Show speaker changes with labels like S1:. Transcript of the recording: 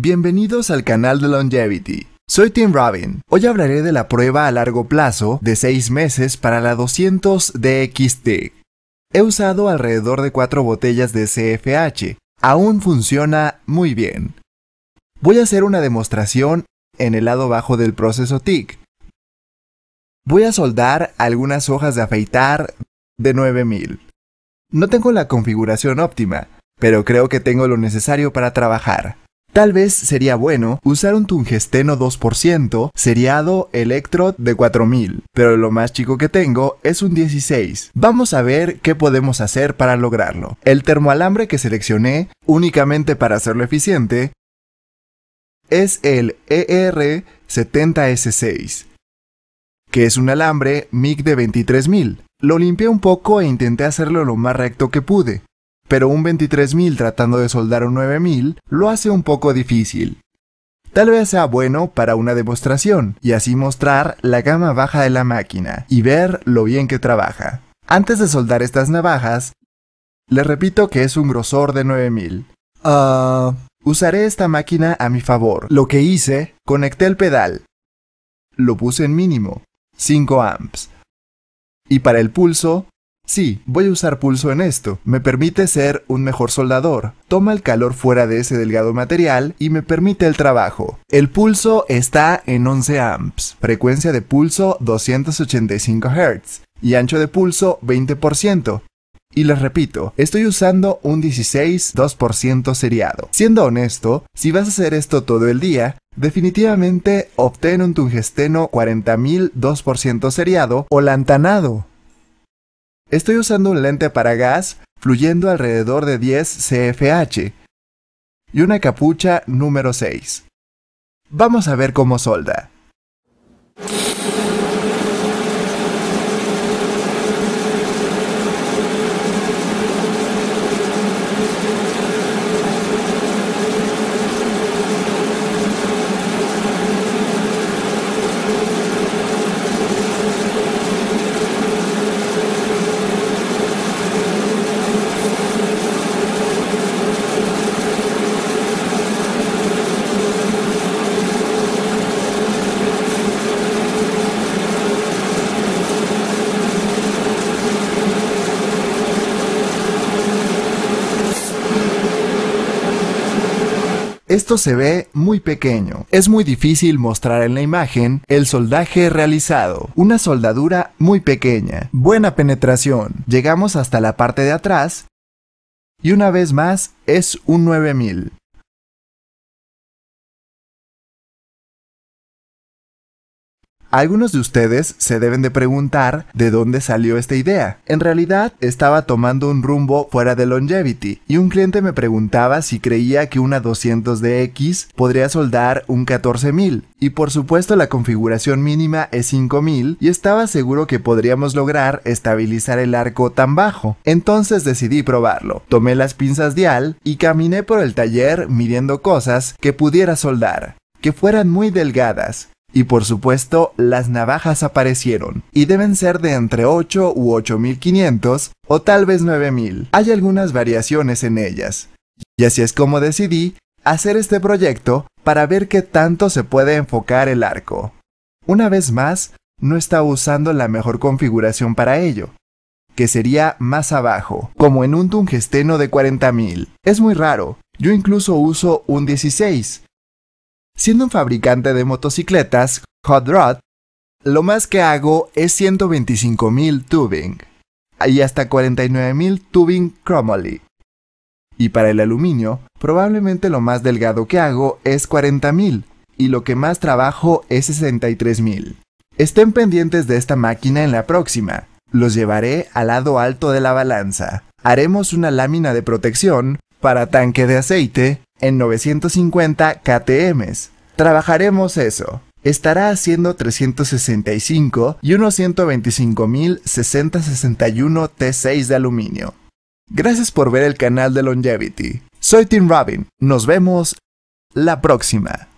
S1: Bienvenidos al canal de Longevity. Soy Tim Robin. Hoy hablaré de la prueba a largo plazo de 6 meses para la 200 DXT. He usado alrededor de 4 botellas de CFH. Aún funciona muy bien. Voy a hacer una demostración en el lado bajo del proceso TIC. Voy a soldar algunas hojas de afeitar de 9000. No tengo la configuración óptima, pero creo que tengo lo necesario para trabajar. Tal vez sería bueno usar un tungesteno 2%, seriado Electrode de 4000, pero lo más chico que tengo es un 16. Vamos a ver qué podemos hacer para lograrlo. El termoalambre que seleccioné, únicamente para hacerlo eficiente, es el ER70S6, que es un alambre MIG de 23000. Lo limpié un poco e intenté hacerlo lo más recto que pude, pero un 23.000 tratando de soldar un 9.000 lo hace un poco difícil. Tal vez sea bueno para una demostración y así mostrar la gama baja de la máquina y ver lo bien que trabaja. Antes de soldar estas navajas, le repito que es un grosor de 9000. Ah, usaré esta máquina a mi favor. Lo que hice, conecté el pedal. Lo puse en mínimo, 5 amps. Y para el pulso, Sí, voy a usar pulso en esto. Me permite ser un mejor soldador. Toma el calor fuera de ese delgado material y me permite el trabajo. El pulso está en 11 amps, frecuencia de pulso 285 Hz y ancho de pulso 20%. Y les repito, estoy usando un 16 2% seriado. Siendo honesto, si vas a hacer esto todo el día, definitivamente obtén un tungsteno 40000 2% seriado o lantanado Estoy usando un lente para gas fluyendo alrededor de 10 CFH y una capucha número 6. Vamos a ver cómo solda. Esto se ve muy pequeño. Es muy difícil mostrar en la imagen el soldaje realizado. Una soldadura muy pequeña. Buena penetración. Llegamos hasta la parte de atrás. Y una vez más es un 9000. Algunos de ustedes se deben de preguntar de dónde salió esta idea. En realidad estaba tomando un rumbo fuera de longevity y un cliente me preguntaba si creía que una 200 DX podría soldar un 14000 y por supuesto la configuración mínima es 5000 y estaba seguro que podríamos lograr estabilizar el arco tan bajo. Entonces decidí probarlo. Tomé las pinzas dial y caminé por el taller midiendo cosas que pudiera soldar que fueran muy delgadas, y por supuesto, las navajas aparecieron, y deben ser de entre 8 u 8500 o tal vez 9000. Hay algunas variaciones en ellas. Y así es como decidí hacer este proyecto para ver qué tanto se puede enfocar el arco. Una vez más, no estaba usando la mejor configuración para ello, que sería más abajo, como en un tungesteno de 40.000. Es muy raro, yo incluso uso un 16, Siendo un fabricante de motocicletas, Hot Rod, lo más que hago es 125.000 tubing y hasta 49.000 tubing chromoly. Y para el aluminio, probablemente lo más delgado que hago es 40.000 y lo que más trabajo es 63.000. Estén pendientes de esta máquina en la próxima. Los llevaré al lado alto de la balanza. Haremos una lámina de protección para tanque de aceite en 950 KTMs. Trabajaremos eso. Estará haciendo 365 y unos 6061 T6 de aluminio. Gracias por ver el canal de Longevity. Soy Tim Robin. Nos vemos la próxima.